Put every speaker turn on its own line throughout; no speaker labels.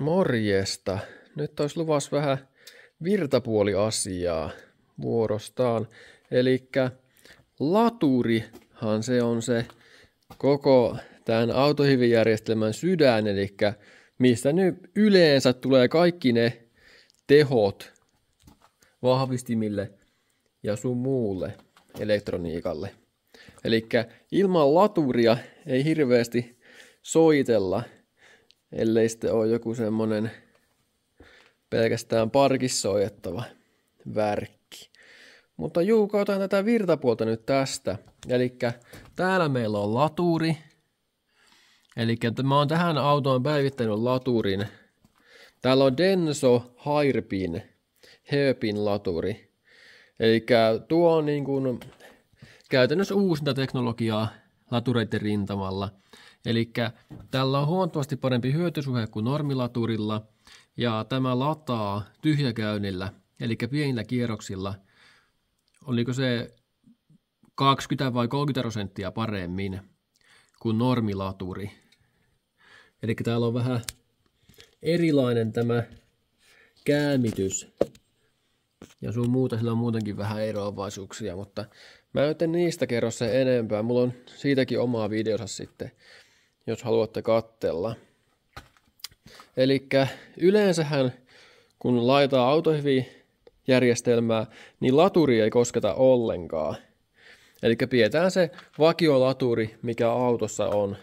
Morjesta. Nyt olisi luvassa vähän virtapuoliasiaa vuorostaan. Eli laturihan se on se koko tämän autohivijärjestelmän sydän, eli mistä nyt yleensä tulee kaikki ne tehot vahvistimille ja sun muulle elektroniikalle. Eli ilman laturia ei hirveästi soitella ellei sitten ole joku semmoinen pelkästään parkissoijettava värkki. Mutta juu, kauttaan tätä virtapuolta nyt tästä. Eli täällä meillä on laturi. Eli mä oon tähän autoon päivittänyt laturin. Täällä on Denso Hairpin, Hairpin laturi. Eli tuo on niin kuin käytännössä uusinta teknologiaa latureiden rintamalla – Eli tällä on huomattavasti parempi hyötysuhe kuin normilaturilla ja tämä lataa tyhjäkäynnillä, eli pienillä kierroksilla. Oliko se 20 vai 30 prosenttia paremmin kuin normilaturi. Eli täällä on vähän erilainen tämä käämitys. Ja sun muuta, sillä on muutenkin vähän eroavaisuuksia, mutta mä en niistä kerro sen enempää. Mulla on siitäkin omaa videossa sitten jos haluatte kattella. Eli yleensähän kun laitetaan autohivijärjestelmää, niin laturi ei kosketa ollenkaan. Eli pidetään se vakiolaturi, mikä autossa on.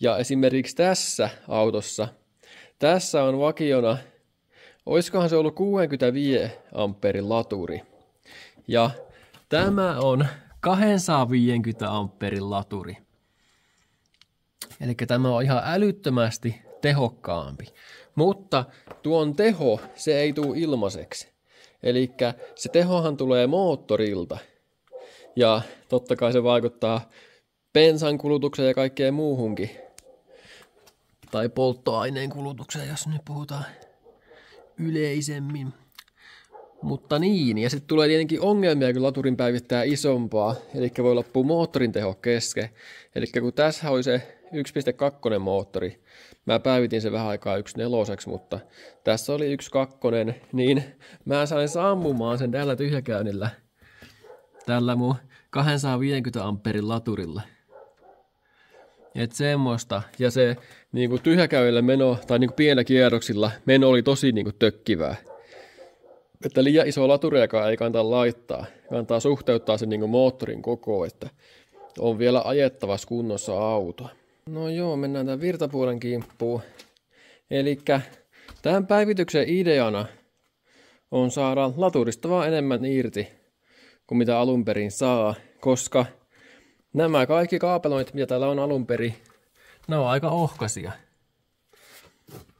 Ja esimerkiksi tässä autossa, tässä on vakiona, oiskohan se ollut 65 amperin laturi. Ja tämä on 250 amperin laturi. Eli tämä on ihan älyttömästi tehokkaampi. Mutta tuon teho, se ei tule ilmaiseksi. Eli se tehohan tulee moottorilta. Ja totta kai se vaikuttaa bensan kulutukseen ja kaikkeen muuhunkin. Tai polttoaineen kulutukseen, jos nyt puhutaan yleisemmin. Mutta niin, ja sitten tulee tietenkin ongelmia, kun laturin päivittää isompaa, eli voi loppua moottorin teho kesken. Eli kun tässä oli se 1.2 moottori. Mä päivitin sen vähän aikaa 1.4, mutta tässä oli 1.2, niin mä sain sammumaan sen tällä tyhjäkäynnillä. Tällä mun 250 amperin laturilla. Et semmoista. Ja se niin kuin tyhjäkäynnillä meno, tai niin pienellä kierroksilla meno oli tosi niin tökkivää. Että liian iso laturiakaan ei kannata laittaa. Kannattaa suhteuttaa sen niin moottorin koko, että on vielä ajettavassa kunnossa auto. No joo, mennään tämän virtapuolen kimppuun. Eli tämän päivityksen ideana on saada laturista vaan enemmän irti kuin mitä alun perin saa, koska nämä kaikki kaapeloinnit, mitä täällä on alun perin, ne on aika ohkasia.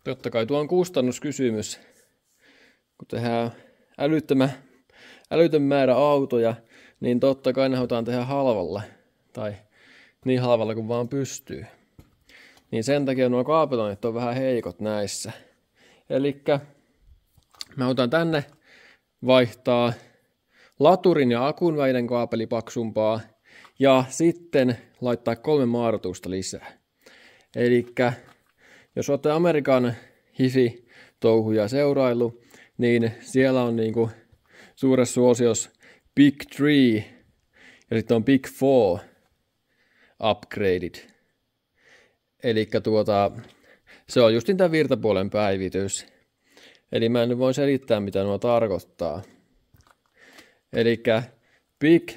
Totta kai tuo on kustannuskysymys, kun tehdään älyttömä, älytön määrä autoja, niin totta kai ne halutaan tehdä halvalla. Tai niin halvalla kuin vaan pystyy. Niin sen takia nuo kaapelonit on vähän heikot näissä. Eli mä otan tänne vaihtaa laturin ja akun väiden kaapeli paksumpaa ja sitten laittaa kolme maadotusta lisää. Eli jos olette Amerikan hifi touhuja seurailu, niin siellä on niinku suuressa suosiossa Big Three ja sitten on Big Four – upgradeit. Eli tuota, se on justin tämä virtapuolen päivitys. Eli mä en nyt voi selittää, mitä nuo tarkoittaa. Eli Big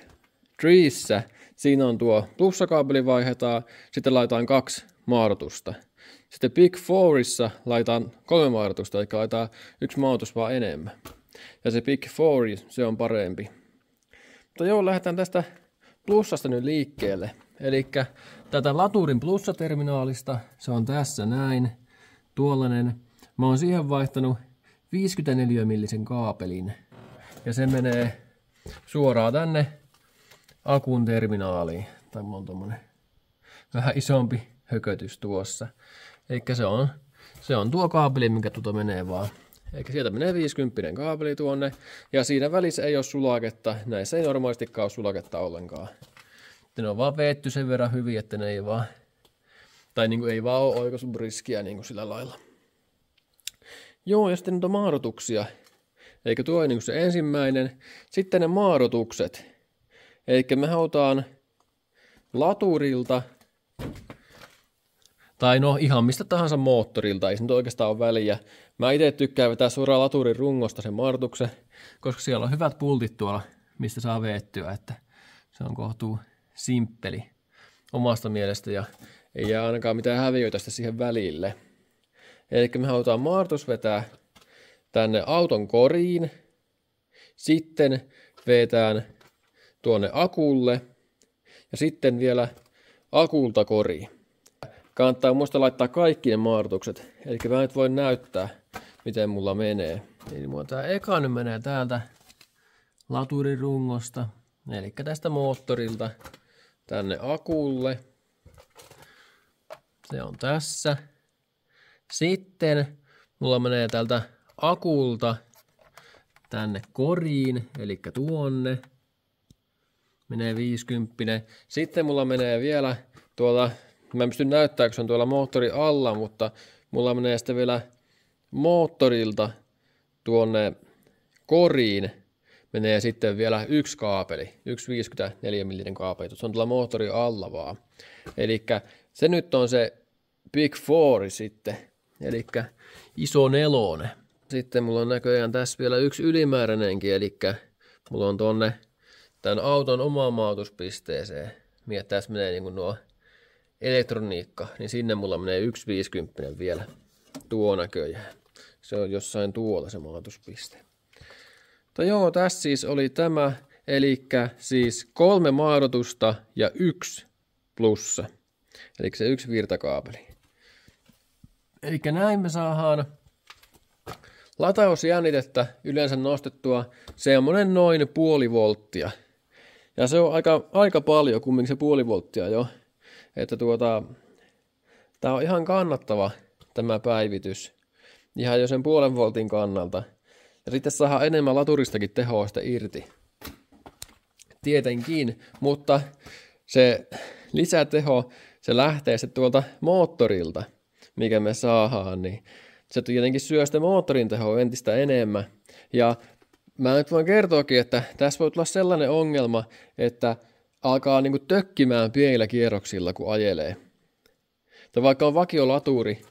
Treeissä siinä on tuo plussakaapeli vaihdetaan, sitten laitetaan kaksi maadotusta. Sitten Big Fourissa laitetaan kolme maadotusta, eli laitetaan yksi maadotus vaan enemmän. Ja se Big Four, se on parempi. Mutta joo, lähdetään tästä plussasta nyt liikkeelle. Eli tätä laturin plussaterminaalista, se on tässä näin, tuollainen. Mä oon siihen vaihtanut 54 millisen kaapelin. Ja se menee suoraan tänne akun terminaaliin. Tai mulla on tommonen vähän isompi hökötys tuossa. Eli se on, se on tuo kaapeli, mikä tuota menee vaan. Eli sieltä menee 50 kaapeli tuonne. Ja siinä välissä ei ole sulaketta. Näissä ei normaalistikaan ole sulaketta ollenkaan sitten ne on vaan veetty sen verran hyvin, että ne ei vaan, tai niin kuin ei vaan ole oikaisun riskiä niin kuin sillä lailla. Joo, ja sitten niitä maadotuksia. Eikä tuo niin kuin se ensimmäinen. Sitten ne maadotukset. Eli me hautaan laturilta, tai no ihan mistä tahansa moottorilta, ei se nyt oikeastaan ole väliä. Mä itse tykkään vetää suoraan laturin rungosta sen maadotuksen, koska siellä on hyvät pultit tuolla, mistä saa veettyä, että se on kohtuu simppeli omasta mielestä ja ei jää ainakaan mitään häviöitä sitten siihen välille. Eli me halutaan Martus vetää tänne auton koriin, sitten vetään tuonne akulle ja sitten vielä akulta koriin. Kannattaa muista laittaa kaikki ne maartukset, eli mä nyt voin näyttää, miten mulla menee. Eli mulla tää eka nyt menee täältä laturirungosta, eli tästä moottorilta tänne akulle. Se on tässä. Sitten mulla menee tältä akulta tänne koriin, eli tuonne. Menee 50. Sitten mulla menee vielä tuolla, mä en pysty näyttää, kun se on tuolla moottori alla, mutta mulla menee sitten vielä moottorilta tuonne koriin menee sitten vielä yksi kaapeli, yksi 54 mm kaapeli, se on tuolla moottori alla vaan. Eli se nyt on se Big Four sitten, eli iso nelone. Sitten mulla on näköjään tässä vielä yksi ylimääräinenkin, eli mulla on tonne tämän auton omaan maatuspisteeseen. Miettää, tässä menee niin nuo elektroniikka, niin sinne mulla menee 1,50 vielä tuo näköjään. Se on jossain tuolla se maatuspiste. Mutta joo, tässä siis oli tämä, eli siis kolme maadotusta ja yksi plussa. Eli se yksi virtakaapeli. Eli näin me saadaan latausjännitettä yleensä nostettua semmoinen noin puoli volttia. Ja se on aika, aika paljon kumminkin se puoli volttia jo. Että tuota, tämä on ihan kannattava tämä päivitys. Ihan jo sen puolen voltin kannalta – ja sitten saa enemmän laturistakin tehoa sitä irti. Tietenkin, mutta se lisäteho, se lähtee sitten tuolta moottorilta, mikä me saadaan, niin se tietenkin syö sitä moottorin tehoa entistä enemmän. Ja mä nyt voin kertoakin, että tässä voi tulla sellainen ongelma, että alkaa niinku tökkimään pienillä kierroksilla, kun ajelee. Tai vaikka on vakiolaturi,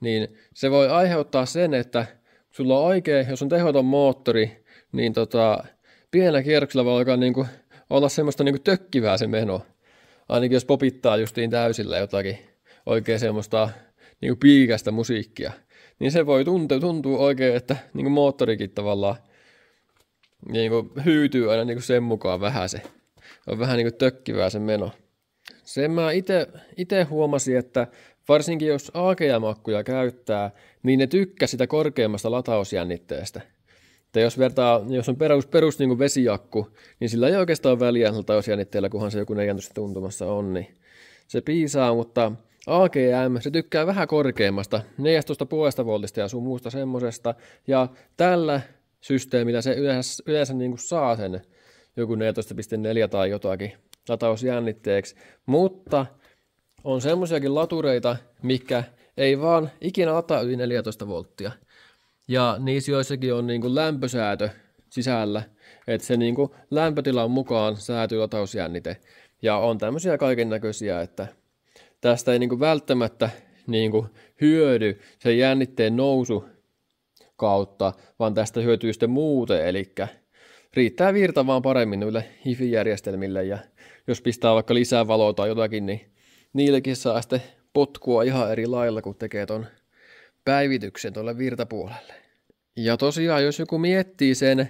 niin se voi aiheuttaa sen, että sulla on oikea, jos on tehoton moottori, niin tota, pienellä kierroksella voi alkaa niin kuin, olla semmoista niin kuin tökkivää se meno. Ainakin jos popittaa justiin täysillä jotakin oikein semmoista niin kuin piikästä musiikkia, niin se voi tuntua, tuntua oikein, että niinku moottorikin tavallaan niin kuin hyytyy aina niin kuin sen mukaan vähän se. On vähän niin kuin tökkivää se meno. Sen mä ite huomasin, että Varsinkin jos AGM-akkuja käyttää, niin ne tykkää sitä korkeammasta latausjännitteestä. Että jos vertaa, jos on perus, perus niin vesiakku, niin sillä ei oikeastaan väliä latausjännitteellä, kunhan se joku 14 tuntumassa on, niin se piisaa, mutta AGM, se tykkää vähän korkeammasta, 14,5 voltista ja sun muusta semmosesta, ja tällä systeemillä se yleensä, yleensä niin kuin saa sen joku 14,4 tai jotakin latausjännitteeksi, mutta – on semmoisiakin latureita, mikä ei vaan ikinä ata yli 14 volttia. Ja niissä joissakin on niin kuin lämpösäätö sisällä, että se niin kuin lämpötilan mukaan säätyy latausjännite. Ja on tämmöisiä kaiken näköisiä, että tästä ei niin kuin välttämättä niin kuin hyödy sen jännitteen nousu kautta, vaan tästä hyötyy sitten muuten, eli riittää virta vaan paremmin noille HIFI-järjestelmille, ja jos pistää vaikka lisää valoa tai jotakin, niin niilläkin saa sitten potkua ihan eri lailla, kun tekee ton päivityksen tuolle virtapuolelle. Ja tosiaan, jos joku miettii sen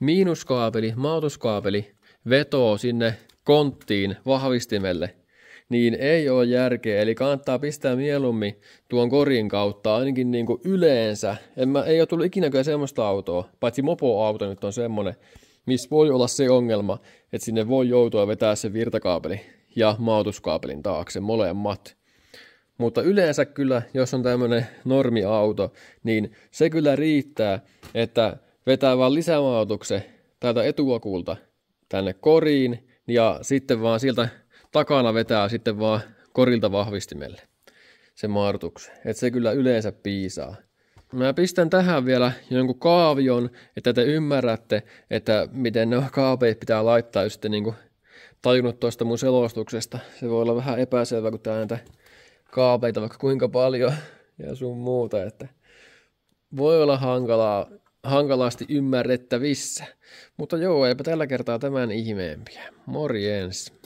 miinuskaapeli, mautuskaapeli vetoo sinne konttiin vahvistimelle, niin ei ole järkeä. Eli kannattaa pistää mieluummin tuon korin kautta, ainakin niin kuin yleensä. En mä, ei ole tullut kyllä semmoista autoa, paitsi mopoauto nyt on semmoinen, missä voi olla se ongelma, että sinne voi joutua vetää se virtakaapeli ja maatuskaapelin taakse molemmat. Mutta yleensä kyllä, jos on tämmöinen normiauto, niin se kyllä riittää, että vetää vaan lisämaatuksen täältä etuakulta tänne koriin ja sitten vaan sieltä takana vetää sitten vaan korilta vahvistimelle se maatuksen. Että se kyllä yleensä piisaa. Mä pistän tähän vielä jonkun kaavion, että te ymmärrätte, että miten ne kaapeet pitää laittaa just niin kuin tajunnut tuosta mun selostuksesta. Se voi olla vähän epäselvä, kun tää kaapeita vaikka kuinka paljon ja sun muuta, että voi olla hankalaa, hankalasti ymmärrettävissä. Mutta joo, eipä tällä kertaa tämän ihmeempiä. Morjens!